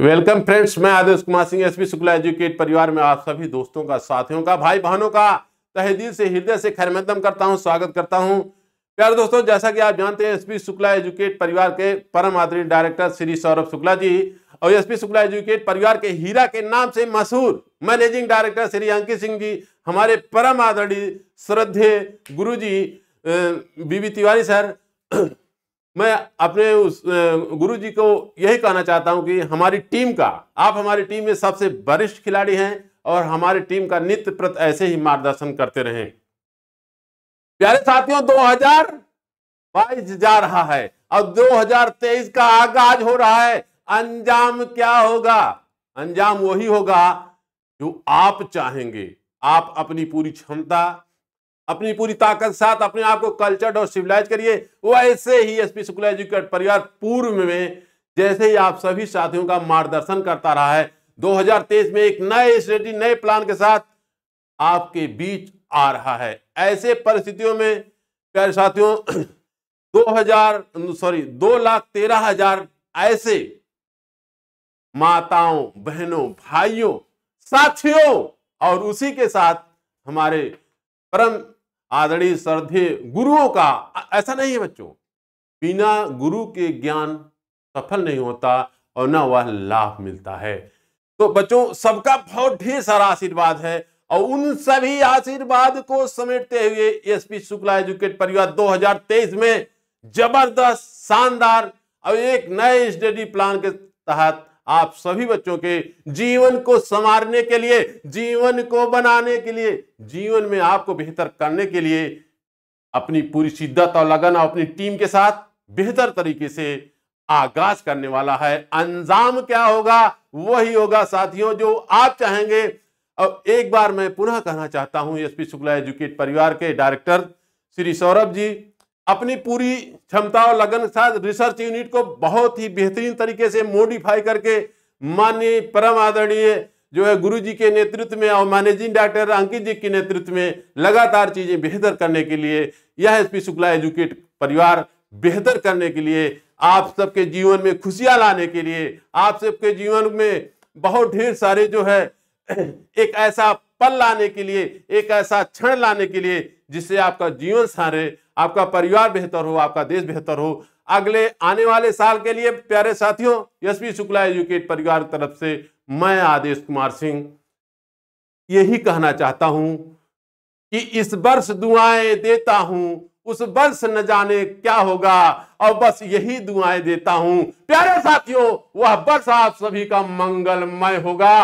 welcome friends मैं Adesh Kumar Singh SP Shukla educate परिवार में आप सभी दोस्तों का साथियों का भाई बहनों का तहदील से हृदय से खैरमदम करता हूं स्वागत करता हूं प्यारे दोस्तों जैसा कि आप जानते हैं एसपी शुक्ला एजुकेट परिवार के परम आदरणीय डायरेक्टर श्री सौरभ शुक्ला जी और एसपी शुक्ला एजुकेट परिवार के हीरा के नाम से मशहूर मैनेजिंग डायरेक्टर श्री अंकित सिंह जी हमारे परम आदरणीय श्रद्धे गुरु जी बीबी तिवारी सर मैं अपने उस गुरु जी को यही कहना चाहता हूं कि हमारी टीम का आप हमारी टीम में सबसे वरिष्ठ खिलाड़ी हैं और हमारी टीम का नित्य प्रत ऐसे ही मार्गदर्शन करते रहे प्यारे साथियों 2022 जा रहा है और 2023 का आगाज हो रहा है अंजाम क्या होगा अंजाम वही होगा जो आप चाहेंगे आप अपनी पूरी क्षमता अपनी पूरी ताकत साथ अपने आप को कल्चर्ड और सिविलाइज करिए वैसे ही एस पी शुक्ला एजुकेट परिवार पूर्व में जैसे ही आप सभी साथियों का मार्गदर्शन करता रहा है 2023 में एक नए स्ट्रेटी नए प्लान के साथ आपके बीच आ रहा है ऐसे परिस्थितियों में प्यारे साथियों दो हजार सॉरी दो लाख तेरह हजार ऐसे माताओं बहनों भाइयों साथियों और उसी के साथ हमारे परम आदरणीय श्रद्धे गुरुओं का ऐसा नहीं है बच्चों बिना गुरु के ज्ञान सफल नहीं होता और ना वह लाभ मिलता है तो बच्चों सबका बहुत ढेर सारा आशीर्वाद है और उन सभी आशीर्वाद को समेटते हुए एसपी शुक्ला एजुकेट परिवार 2023 में जबरदस्त शानदार और एक नए स्टडी प्लान के तहत आप सभी बच्चों के जीवन को संवारने के लिए जीवन को बनाने के लिए जीवन में आपको बेहतर करने के लिए अपनी पूरी शिद्दत और लगन और अपनी टीम के साथ बेहतर तरीके से आगाज करने वाला है अंजाम क्या होगा वही होगा साथियों जो आप चाहेंगे और एक बार मैं पुनः कहना चाहता हूं एसपी शुक्ला एजुकेट परिवार के डायरेक्टर श्री सौरभ जी अपनी पूरी क्षमता और लगन के साथ रिसर्च यूनिट को बहुत ही बेहतरीन तरीके से मॉडिफाई करके माननीय परम आदरणीय जो है गुरु जी के नेतृत्व में और मैनेजिंग डायरेक्टर अंकित जी के नेतृत्व में लगातार चीज़ें बेहतर करने के लिए यह एस पी शुक्ला एजुकेट परिवार बेहतर करने के लिए आप सबके जीवन में खुशियाँ लाने के लिए आप सबके जीवन में बहुत ढेर सारे जो है एक ऐसा पल लाने के लिए एक ऐसा क्षण लाने के लिए जिससे आपका जीवन सारे आपका परिवार बेहतर हो आपका देश बेहतर हो अगले आने वाले साल के लिए प्यारे साथियों यशवी शुक्ला एजुकेट परिवार तरफ से मैं आदेश कुमार सिंह यही कहना चाहता हूं कि इस वर्ष दुआएं देता हूं उस वर्ष न जाने क्या होगा और बस यही दुआएं देता हूं प्यारे साथियों वह वर्ष आप सभी का मंगलमय होगा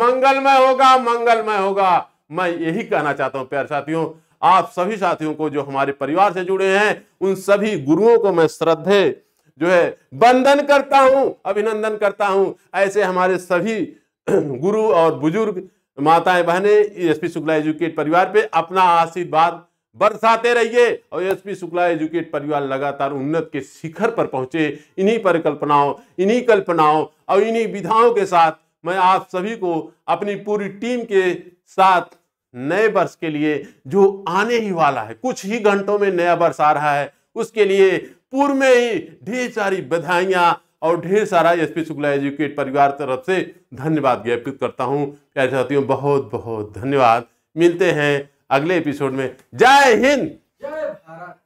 मंगलमय होगा मंगलमय होगा मैं यही कहना चाहता हूं प्यारे साथियों आप सभी साथियों को जो हमारे परिवार से जुड़े हैं उन सभी गुरुओं को मैं श्रद्धे जो है वंदन करता हूं अभिनंदन करता हूं ऐसे हमारे सभी गुरु और बुजुर्ग माताएं बहनें एस पी शुक्ला एजुकेट परिवार पे अपना आशीर्वाद बरसाते रहिए और एस पी शुक्ला एजुकेट परिवार लगातार उन्नत के शिखर पर पहुंचे इन्हीं परिकल्पनाओं इन्हीं कल्पनाओं और इन्हीं विधाओं के साथ मैं आप सभी को अपनी पूरी टीम के साथ नए वर्ष के लिए जो आने ही वाला है कुछ ही घंटों में नया वर्ष आ रहा है उसके लिए पूर्व में ही ढेर सारी बधाइयाँ और ढेर सारा एस पी शुक्ला एजुकेट परिवार तरफ से धन्यवाद ज्ञापित करता हूँ प्यारे साथियों बहुत बहुत धन्यवाद मिलते हैं अगले एपिसोड में जय हिंद जय भारत